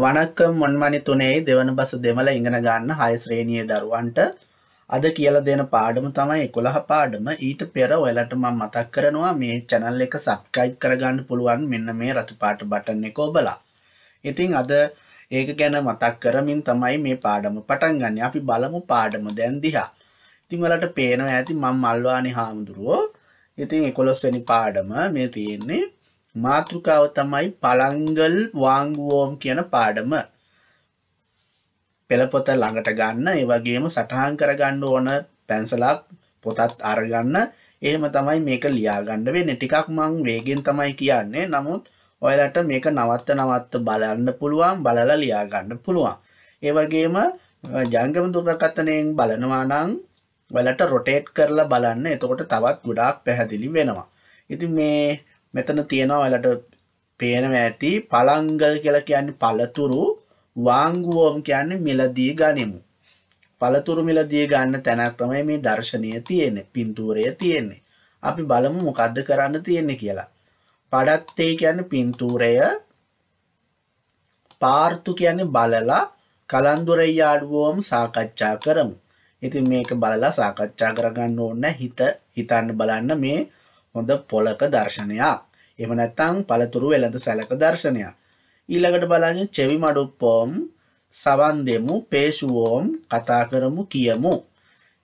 වනක්කම් මොන්මනි තුනේ දෙවන බස දෙමළ ඉගෙන ගන්න හය ශ්‍රේණියේ දරුවන්ට අද කියලා දෙන පාඩම තමයි 11 පාඩම. ඊට පෙර ඔයාලට මම මතක් කරනවා මේ channel එක subscribe කරගන්න පුළුවන් මෙන්න මේ රතු පාට බටන් එක ඔබලා. ඉතින් අද ඒක ගැන මතක් කරමින් තමයි මේ පාඩම පටන් ගන්න. අපි බලමු පාඩම දැන් දිහා. ඉතින් ඔයාලට පේනවා ඇති මම මල්වානි හාමුදුරුවෝ. ඉතින් 11 වෙනි පාඩම මේ තියෙන්නේ මාතෘකාව තමයි පළංගල් වාංගුවෝම් කියන පාඩම. පෙළපොත ළඟට ගන්න, ඒ වගේම සටහන් කරගන්න ඕන පැන්සලක් පොතත් අරගන්න. එහෙම තමයි මේක ලියාගන්න වෙන්නේ. ටිකක් මං වේගෙන් තමයි කියන්නේ. නමුත් ඔයාලට මේක නවත්ත නවත්ත බලන්න පුළුවන්, බලලා ලියාගන්න පුළුවන්. ඒ වගේම ජංගම දුරකථනයෙන් බලනවා නම් ඔයාලට රොටේට් කරලා බලන්න. එතකොට තවත් ගොඩාක් පැහැදිලි වෙනවා. ඉතින් මේ මෙතන තියෙනවා ඔයාලට පේනවා ඇති පළංගල් කියලා කියන්නේ පළතුරු වාංගුවම් කියන්නේ මිලදී ගනිමු. පළතුරු මිලදී ගන්න තැනක් තමයි මේ දර්ශනය තියෙන්නේ. පින්තූරය තියෙන්නේ. අපි බලමු මොකද්ද කරන්න තියෙන්නේ කියලා. පඩත්තේ කියන්නේ පින්තූරය පාර්තු කියන්නේ බලලා කලන්දොරේ යාළුවෝම සාකච්ඡා කරමු. ඉතින් මේක බලලා සාකච්ඡා කරගන්න ඕන හිත හිතන්න බලන්න මේ හොඳ පොලක දර්ශනයක්. එම නැත්තං පළතුරු වෙළඳ සැලක දර්ශනයක්. ඊළඟට බලන්න චෙවි මඩුප්පෝම් සවන් දෙමු පේශුවෝම් කතා කරමු කියමු.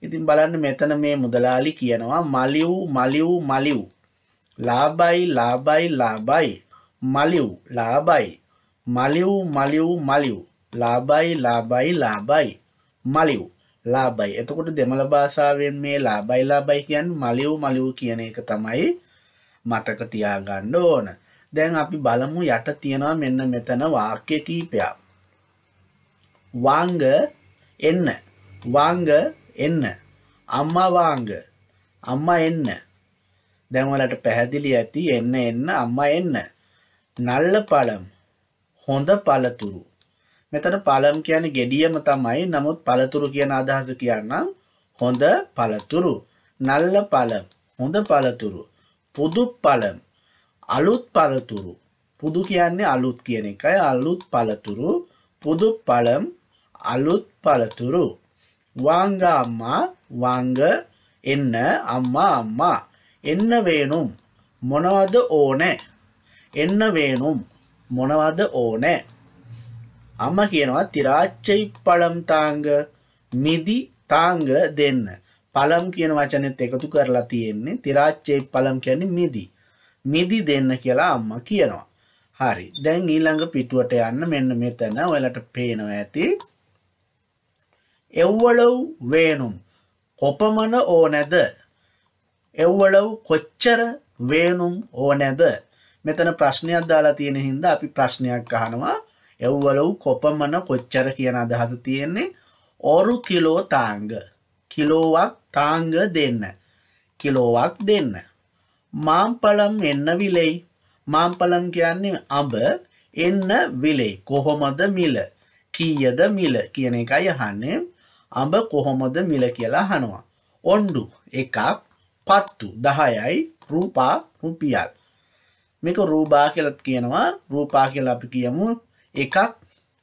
ඉතින් බලන්න මෙතන මේ මුදලාලි කියනවා මලිව් මලිව් මලිව්. ලාබයි ලාබයි ලාබයි මලිව් ලාබයි මලිව් මලිව් මලිව් ලාබයි ලාබයි ලාබයි මලිව් ලාබයි. එතකොට දෙමළ භාෂාවෙන් මේ ලාබයි ලාබයි කියන් මලිව් මලිව් කියන එක තමයි මතක තියාගන්න ඕන. දැන් අපි බලමු යට තියෙනවා මෙන්න මෙතන වාක්‍ය කීපයක්. වාංග එන්න. වාංග එන්න. අම්මා වාංග. අම්මා එන්න. දැන් ඔයාලට පැහැදිලි ඇති එන්න එන්න අම්මා එන්න. නල්ල පළම්. හොඳ පළතුරු. මෙතන පළම් කියන්නේ gediyeම තමයි. නමුත් පළතුරු කියන අදහස කියන්නම්. හොඳ පළතුරු, නල්ල පළම්, හොඳ පළතුරු, පුදු පළම්, අලුත් පළතුරු. පුදු කියන්නේ අලුත් කියන එකයි. අලුත් පළතුරු, පුදු පළම්, අලුත් පළතුරු. வாங்க அம்மா வாங்க என்ன அம்மா அம்மா என்ன வேணும் මොනවද ඕනෑ එන්න වේනුම් මොනවද ඕනෑ අම්ම කියනවා තිරාච්චයි පළම් තාංග මිදි තාංග දෙන්න. පළම් කියන වචනෙත් එකතු කරලා තියෙන්නේ තිරාච්චයි පළම් කියන්නේ මිදි. මිදි දෙන්න කියලා අම්මා කියනවා. හරි. දැන් ඊළඟ පිටුවට යන්න මෙන්න මෙතන ඔයාලට පේනවා ඇති. එව්වලව් වේනුම් කොපමණ ඕනද? එව්වලව් කොච්චර වේනුම් ඕනද? මෙතන ප්‍රශ්නයක් දාලා තියෙන හින්දා අපි ප්‍රශ්නයක් අහනවා. එව්වලව් කොපමන කොච්චර කියන අදහස තියෙන්නේ ඔරු කිලෝ තාංග කිලෝවක් තාංග දෙන්න කිලෝවක් දෙන්න මාම්පලම් එන්න විලෙයි මාම්පලම් කියන්නේ අඹ එන්න විලෙයි කොහොමද මිල කීයද මිල කියන එකයි අහන්නේ අඹ කොහොමද මිල කියලා අහනවා ඔණ්ඩු එකක් පත්තු 10යි රූපා රුපියල් මේක රූපා කියලත් කියනවා රූපා කියලා අපි කියමු එකක්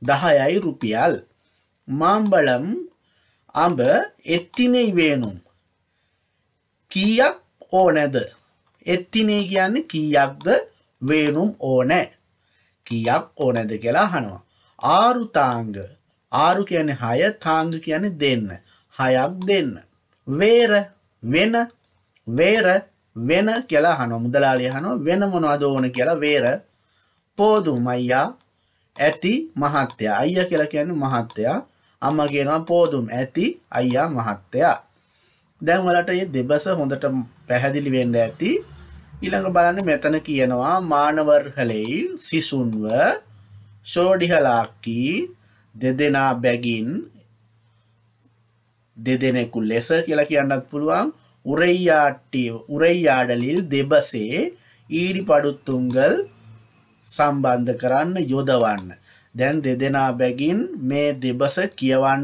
දහයයි රුපියල් மாம்பழம் அம்ப எத்தினை வேணும் කීයක් ඕනැද එත්තිනේ කියන්න කීයක්ද වේනුම් ඕනෑ කියක් ඕනැද කියලා හනවා ආරු තාංග ආරු කියන හය තාංග කියන දෙන්න හයක් දෙන්න වේර වෙන වේර වෙන කියලා හනෝ මුදලාලිය හනෝ වෙන මොනවද ඕන කියලා වේර පෝදුම් අයියා ඇති මහත්තයා අයියා කියලා කියන්නේ මහත්තයා අම්මා කියනවා පොදුම් ඇති අයියා මහත්තයා දැන් ඔයාලට මේ දෙබස හොඳට පැහැදිලි වෙන්න ඇති ඊළඟ බලන්න මෙතන කියනවා මානවර්හලෙයි සිසුන්ව ෂෝඩිහලාකි දෙදෙනා බැගින් දෙදෙනෙකු ලෙස කියලා කියන්නත් පුළුවන් උරෙයියාට්ටිය උරෙයියාඩලිල් දෙබසේ ඊඩි පඩුත්තුංගල් සම්බන්ධ කරන්න යොදවන්න. දැන් දෙදෙනා බැගින් මේ දෙබස කියවන්න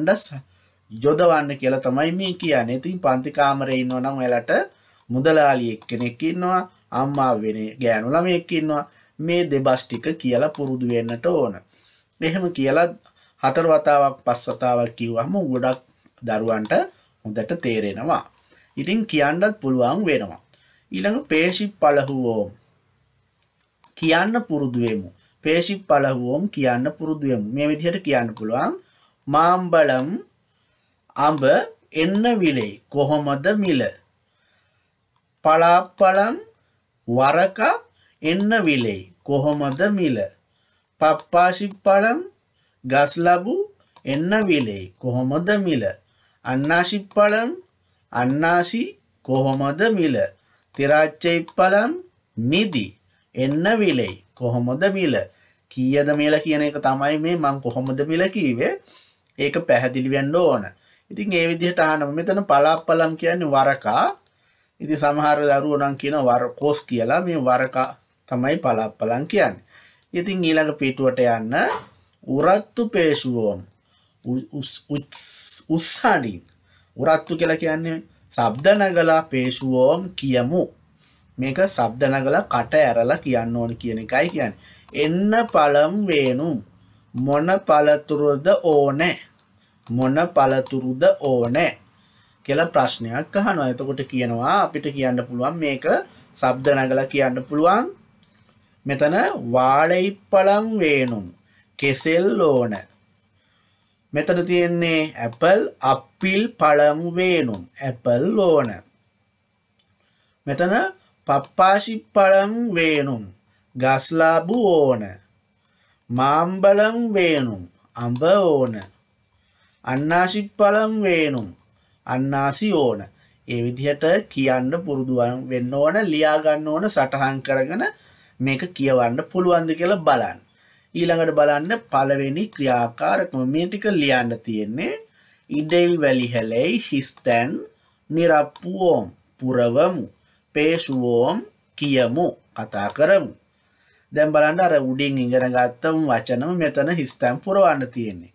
යොදවන්න කියලා තමයි මේ කියන්නේ. ඉතින් පන්ති කාමරේ ඉන්නවා නම් ඔයාලට මුදලාලියෙක් කෙනෙක් ඉන්නවා, අම්මා වෙන ගෑනු ළමයෙක් ඉන්නවා. මේ දෙබස් ටික කියලා පුරුදු වෙන්නට ඕන. එහෙම කියලා හතර වතාවක් පස් වතාවක් කිව්වම ගොඩක් දරුවන්ට හොඳට තේරෙනවා. ඉතින් කියන්නත් පුළුවන් වෙනවා. ඊළඟ පේශි පළහුවෝම් කියන්න පුරුදුවමු. පේශි පලහුවෝම් කියන්න පුරුදුවමු මේ විදිහට කියන්න පුළුවන් මාම්බලම් අඹ එන්න විලේ කොහොමද මිල. පලාපලම් වරක එන්න විලේ කොහොමද මිල. පප්පාශිප්පලම් ගස් ලබු එන්න විලේ කොහොමද මිල. අන්නාශිප්පලම් අන්නාශි කොහොමද මිල. තිරාච්චයිප්පලම් නිදී එන්න විලෙයි කොහොමොද මිල කියද මේල කියන එක තමයි මේ මං කොහොමද මිල කීවේ ඒක පැහැදිලිවෙන්ඩ ඕන ඉතින් ඒ විදිහට අහනම මෙතන පලාප්පලම් කියන්නේ වරකා ඉති සමහර දරුවනම් කියන වර කෝස් කියලා මේ වරකා තමයි පලාප්පලම් කියන්නේ ඉතින් ඊළඟ පිටුවට යන්න උරත්තු පේශුවෝම් උත්සාඩින් උරත්තු කියලා කියන්නේ සබ්ද නගලා පේශුවෝම් කියමු මේක ශබ්ද නගලා කට ඇරලා කියන්න ඕන කියන එකයි කියන්නේ. එන්න පළම් වේනු මොන පළතුරුද ඕනේ? මොන පළතුරුද ඕනේ? කියලා ප්‍රශ්නයක් අහනවා. එතකොට කියනවා අපිට කියන්න පුළුවන් මේක ශබ්ද නගලා කියන්න පුළුවන්. මෙතන වාழைපළම් වේනුම් කෙසෙල් ඕන. මෙතන තියෙන්නේ ඇපල් අපිල් පළම් වේනුම් ඇපල් ඕන. මෙතන பப்பாசிப்பழம் வேணும் ගස්ලාබු ඕන மாம்பழம் வேணும் அம்ப ඕන අන්නාසිප්පලම් වේනුම් අන්නාසි ඕන ඒ විදිහට කියන්න පුරුදුුවන් වෙන්න ඕන ලියාගන්න ඕන සටහන් කරගෙන මේක කියවන්න පුළුවන්ද කියලා බලන්න ඊළඟට බලන්න පළවෙනි ක්‍රියාකාරත්ම මේටික ලියන්න තියෙන්නේ ඉඩෙල් වැලිහැලෙයි හිස්තැන් නිරප්පුුවෝම් පුරවමු පේශුවෝම් කියමු කතා කරමු. දැන් බලන්න අර උඩින් ඉගෙන ගත්තම වචනම මෙතන හිස්තැන් පුරවන්න තියෙන්නේ.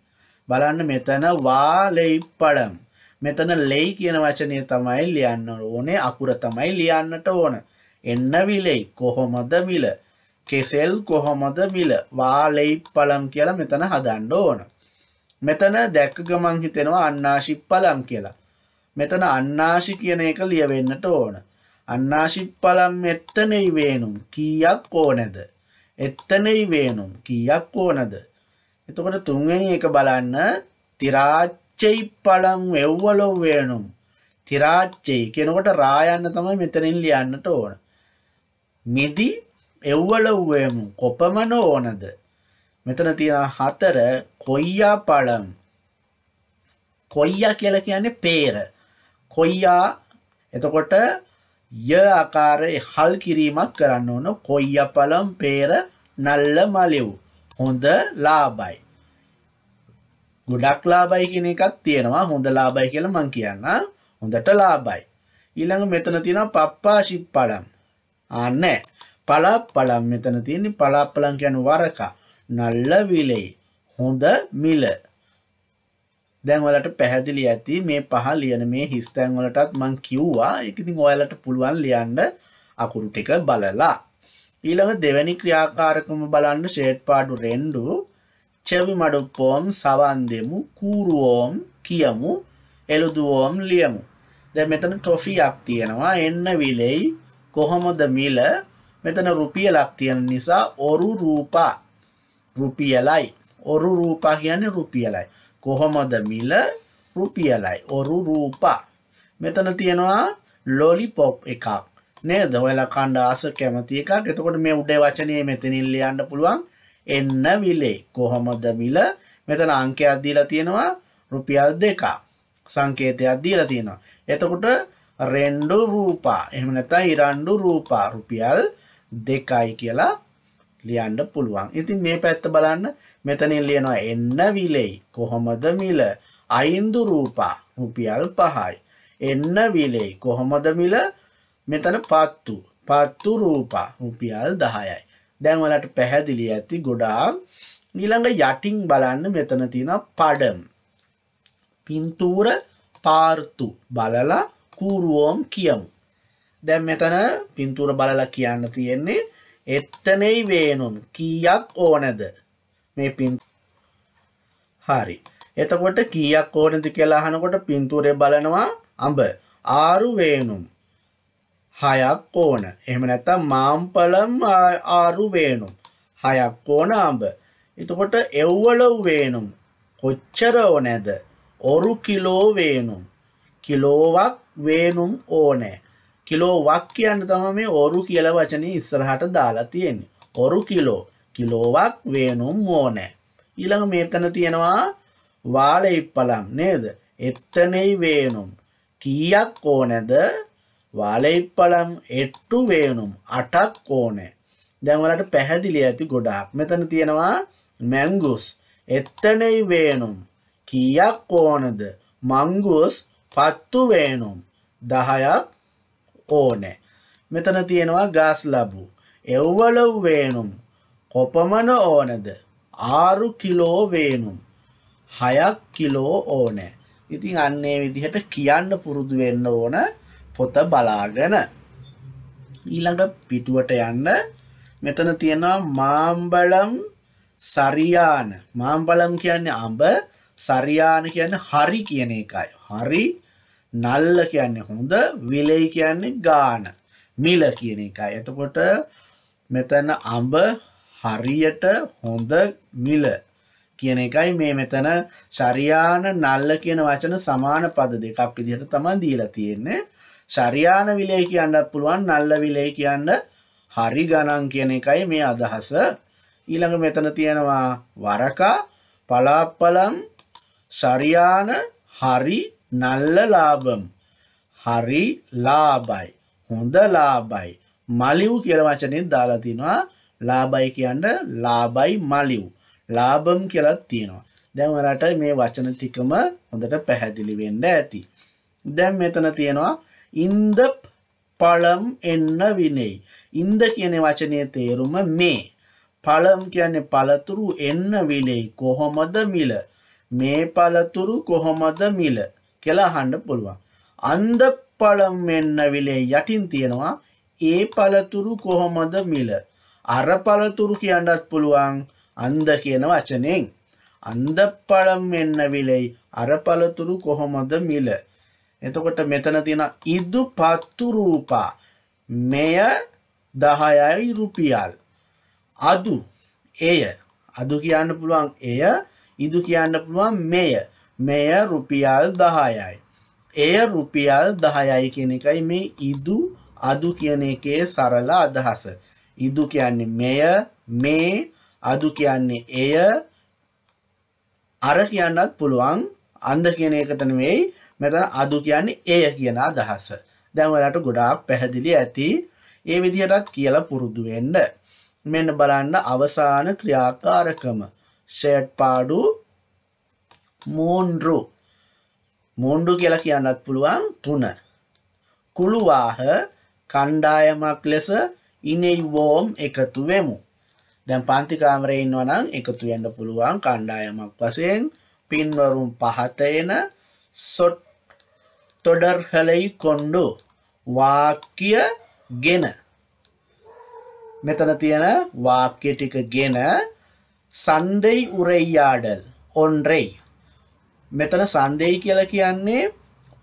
බලන්න මෙතන වාලෙයිප්පඩම්. මෙතන ලෙයි කියන වචනය තමයි ලියන්න ඕනේ අකුර තමයි ලියන්නට ඕන. එන්න විලෙයි කොහොමද විල? කෙසෙල් කොහොමද විල? වාලෙයිප්පලම් කියලා මෙතන හදන්න ඕන. මෙතන දැක්ක ගමන් හිතෙනවා අන්නාශිප්පලම් කියලා. මෙතන අන්නාශි කියන එක ලියවෙන්නට ඕන. අන්නාශිප්පලම් එත්තනෙයි වේනුම් කීයක් ඕනැද එත්තනෙයි වේනුම් කීයක් ඕනද එතකොට තුන්වෙනි එක බලන්න තිරාච්චයි පලම් එව්වලෝ වේනුම් තිරාච්චයි කෙනකොට රායන්න තමයි මෙතනින් ලියන්නට ඕන මිදි එව්වලව්වයමු කොපමන ඕනද මෙතන තියෙන හතර කොයියා පලම් කොයියා කියලා කියන්නේ පේර කොයියා එතකොට ය ආකාරයේ හල් කිරීමක් කරන්න ඕන කොයියපලම් peer නල්ල මලිව් හොඳ ලාභයි ගොඩක් ලාභයි කියන එකක් තියෙනවා හොඳ ලාභයි කියලා මම කියන්න හොඳට ලාභයි ඊළඟ මෙතන තියෙනවා පප්පාශිප්පලම් ආ නැහැ පලාප්පලම් මෙතන තියෙන්නේ පලාප්පලම් කියන්නේ වරක නල්ල විලේ හොඳ මිල දැන් ඔයාලට පැහැදිලි ඇති මේ පහ ලියන මේ හිස් තැන් වලටත් මං කිව්වා ඒක ඉතින් ඔයාලට පුළුවන් ලියන්න අකුරු ටික බලලා ඊළඟ දෙවැනි ක්‍රියාකාරකම බලන්න ෂේඩ් පාඩු රෙන්ඩු చెవి మడుప్పోం సవాందెము కూరువోం කියමු එළුදුවෝම් ලියමු දැන් මෙතන ටොෆියක් තියෙනවා එන්න විලෙයි කොහොමද මිල මෙතන රුපියලක් තියෙන නිසා ඔරු රූපා රුපියලයි ඔරු රූපා කියන්නේ රුපියලයි කොහොමද මිල රුපියලයි ඔරු රූපා මෙතන තියෙනවා ලොලිපොප් එකක් නේද ඔයලා කණ්ඩ ආස කැමති එකක් එතකොට මේ උඩේ වචනේ මෙතනින් ලියන්න පුළුවන් එන්න විලේ කොහොමද මිල මෙතන අංකයක් දීලා තියෙනවා රුපියල් දෙකක් සංකේතයක් දීලා තියෙනවා එතකොට රෙන්ඩු රූපා එහෙම නැත්නම් ඉරන්ඩු රූපා රුපියල් දෙකයි කියලා ලියන්න පුළුවන්. ඉතින් මේ පැත්ත බලන්න මෙතනින් ලියනවා එන්න විලෙයි කොහොමද මිල අයින්දු රූපා රුපියල් පහයි. එන්න විලෙයි කොහොමද මිල මෙතන පත්තු පත්තු රූපා රුපියල් දහයයි. දැන් වලට පැහැදිලි ඇති ගොඩාක් ඊළඟ යටින් බලන්න මෙතන තියෙන පඩම් පින්තූර පාර්තු බලලා කූරුවෝම් කියමු. දැන් මෙතන පින්තූර බලලා කියන්න තියෙන්නේ එත්තනෙයි වේනුම් කීයක් ඕනද මේ පින් හරි එතකොට කීයක් ඕනද කියලා අහනකොට පින්තූරේ බලනවා අඹ ආරු වේනුම් හයක් ඕන එහෙම නැත්නම් මාම්පලම් ආරු වේනුම් හයක් ඕන අඹ එතකොට එව්වලව් වේනුම් කොච්චර ඕනද ඔරු කිලෝ වේනුම් කිලෝවක් වේනුම් ඕනේ කිලෝවක් කියන්න තම මේ ඔරු කියල වචනය ඉස්සරහට දාලා තියෙන්නේ. ඔරු කිලෝ කිලෝවක් වේනුම් ඕනෑ. ඊළඟ මේතන තියෙනවා වාල ඉප්පලම් නේද. එත්තනෙයි වේනුම්. කීයක් ඕනැද වාලයිප්පලම් එට්ටු වේනුම් අටක් ඕනෑ. දැන්වලට පැහැදිලි ඇති ගොඩාක් මෙතන තියෙනවා මැංගුස් එත්තනෙයි වේනුම් කීයක් ඕනද මංගුස් පත්තු වේනුම් දහයක් ඕනෑ. මෙතන තියෙනවා ගාස් ලබු. එව්වලව් වේනුම්. කොපමන ඕනද. ආරු කිලෝ වේනුම්. හයක් කිලෝ ඕනෑ. ඉතින් අන්නේ විදිහට කියන්න පුරුදු වෙන්න ඕන පොත බලාගෙන. ඊළඟ පිටුවට යන්න මෙතන තියෙනවා මාම්බලම් සරියාන. මාම්බලම් කියන්නේ අඹ සරියාන කියන්නේ හරි කියන එකයි. හරි නල්ල කියන්නේ හොඳ විලෙයි කියන්නේ ගාන මිල කියන එකයි. එතකොට මෙතන අඹ හරියට හොඳ මිල කියන එකයි මේ මෙතන ශරියාන නල්ල කියන වචන සමාන පද දෙකක් විදිහට තමයි දීලා තියෙන්නේ. ශරියාන විලේ කියන්නත් පුළුවන් නල්ල විලේ කියන්න හරි ගණන් කියන එකයි මේ අදහස. ඊළඟ මෙතන තියෙනවා වරකා පලාප්පලම් ශරියාන හරි නල්ල ලාභම් හරි ලාබයි හොඳ ලාබයි මලිව් කියල වචනෙන් දාලා තිනවා ලාබයි කියන්න ලාබයි මලිව් ලාභම් කියලත් තියෙනවා දැන් ඔයාලට මේ වචන ටිකම හොඳට පැහැදිලි වෙන්න ඇති දැන් මෙතන තියෙනවා ඉන්ද පළම් එන්න විනෙයි ඉන්ද කියන වචනයේ තේරුම මේ පළම් කියන්නේ පළතුරු එන්න විනෙයි කොහොමද මිල මේ පළතුරු කොහොමද මිල කියලා අහන්න පුළුවන්. අන්ද පළම් මෙන්න විලේ යටින් තියෙනවා ඒ පළතුරු කොහොමද මිල? අර පළතුරු කියන්නත් පුළුවන් අන්ද කියන වචනෙන්. අන්ද පළම් මෙන්න විලේ අර පළතුරු කොහොමද මිල? එතකොට මෙතන තියෙන ඉදු පත්තු රූපා මෙය දහයයි රුපියල් අදු එය අදු කියන්න පුළුවන් එය ඉදු කියන්න පුළුවන් මෙය මෙය රුපියල් දහයයි. එය රුපියල් දහයයි කියන එකයි මේ ඉදු අදු කියන එකේ සරල අදහස. ඉදු කියන්නේ මෙය මේ අදු කියන්නේ එය අර කියන්නත් පුළුවන් අන්ද කියන එකට නෙවෙයි මෙතන අදු කියන්නේ එය කියන අදහස. දැන් ඔයාලට ගොඩාක් පැහැදිලි ඇති. ඒ විදිහටත් කියලා පුරුදු වෙන්න. මෙන්න බලන්න අවසාන ක්‍රියාකාරකම. ෂර්ට් පාඩු මෝන්ඩ්‍රු මෝන්ඩු කියලා කියන්නත් පුළුවන් තුන කුළුවාහ කණ්ඩායමක් ලෙස ඉනෙවෝම් එකතු වෙමු දැන් පන්ති කාමරේ ඉන්නවනම් එකතු වෙන්න පුළුවන් කණ්ඩායමක් වශයෙන් පින්වරුන් පහත එන සොට් තොඩර්හලයි කොණ්ඩු වාක්‍ය ගෙන මෙතන තියෙන වාක්‍ය ටික ගෙන සන්දෙයි උරෙයි ආඩල් ඔන්රෙයි මෙතන සන්දෙයි කියල කියන්නේ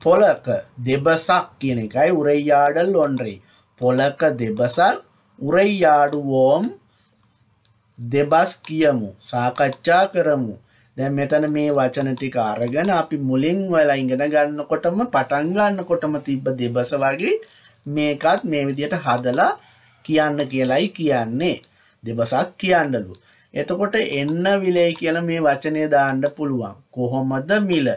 පොලක දෙබසක් කියන එකයි උරයියාඩල් ලොන්ඩ්‍රී පොලක දෙබසල් උරයියාඩුවෝම් දෙබස් කියමු සාකච්ඡා කරමු දැන් මෙතන මේ වචන ටික අරගෙන අපි මුලින් වෙලා ඉගෙන ගන්නකොටම පටන් ගන්නකොටම තිබ්බ දෙබස වගේ මේකත් මේ විදිහට හදලා කියන්න කියලයි කියන්නේ දෙබසක් කියන්නලු එතකොට එන්න විලේ කියලා මේ වචනය දාන්න පුළුවන්. කොහොමද මිල?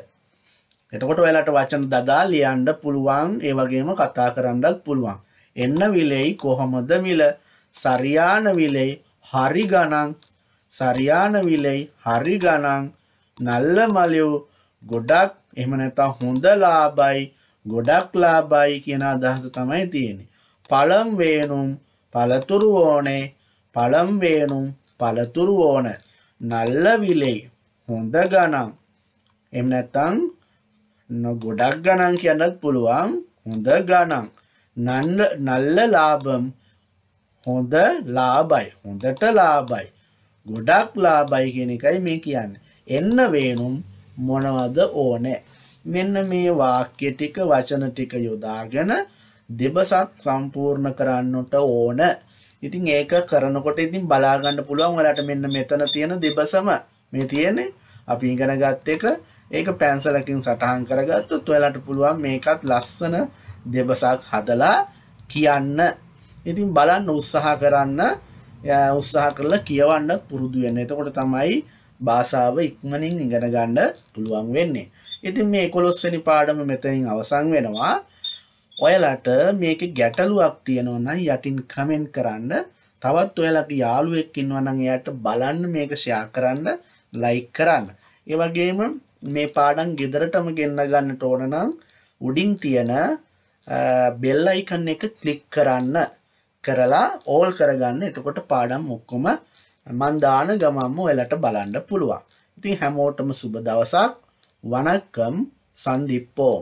එතකොට ඔයාලට වචන දදා ලියන්න පුළුවන්. ඒ වගේම කතා කරන්නත් පුළුවන්. එන්න විලේ කොහොමද මිල? සරියාන විලේ හරි ගණන් සරියාන විලේ හරි ගණන් නල්ල මලියෝ ගොඩක් එහෙම නැත්නම් හොඳ ලාභයි ගොඩක් ලාභයි කියන අදහස තමයි තියෙන්නේ. පළම් වේනුම් පළතුරු ඕනේ පළම් වේනුම් පළතුරු ඕන නල්ල විලේ හොඳ ගණන් එම නැත්තං ගොඩක් ගණන් කියන්නත් පුළුවන් හොඳ ගණන් නල්ල ලාභම් හොඳ ලාබයි හොඳට ලාබයි ගොඩක් ලාබයි කියෙන එකයි මේ කියන්න එන්න වේනුම් මොනවද ඕනෑ මෙන්න මේ වාක්‍ය ටික වචන ටික යොදාගෙන දෙබසක් සම්පූර්ණ කරන්නට ඕන ඉතින් ඒක කරනකොට ඉතින් බලාගන්න පුළුවන් ඔයාලට මෙන්න මෙතන තියෙන දෙබසම මේ තියෙන්නේ අපි ඉගෙන ගත් එක ඒක පැන්සලකින් සටහන් කරගත්තොත් ඔයාලට පුළුවන් මේකත් ලස්සන දෙබසක් හදලා කියන්න. ඉතින් බලන්න උත්සාහ කරන්න උත්සාහ කරලා කියවන්න පුරුදු වෙන්න. එතකොට තමයි භාෂාව ඉක්මනින් ඉගෙන ගන්න පුළුවන් වෙන්නේ. ඉතින් මේ 11 වෙනි පාඩම මෙතනින් අවසන් වෙනවා. ඔයලට මේක ගැටලුවක් තියෙනවනම් යටින් කමෙන්ට් කරන්න තවත් ඔයලගේ යාළුවෙක් ඉන්නවනම් එයාට බලන්න මේක ෂෙයා කරන්න ලයික් කරන්න. ඒ වගේම මේ පාඩම් ගෙදරටම ගෙන්න ගන්නට ඕන නම් උඩින් තියෙන බෙල් අයිකන් එක ක්ලික් කරන්න කරලා ඕල් කරගන්න. එතකොට පාඩම් ඔක්කොම මන් දාන ගමන්ම ඔයලට බලන්න පුළුවන්. ඉතින් හැමෝටම සුබ දවසක්. වණක්කම් සන්දිප්පෝ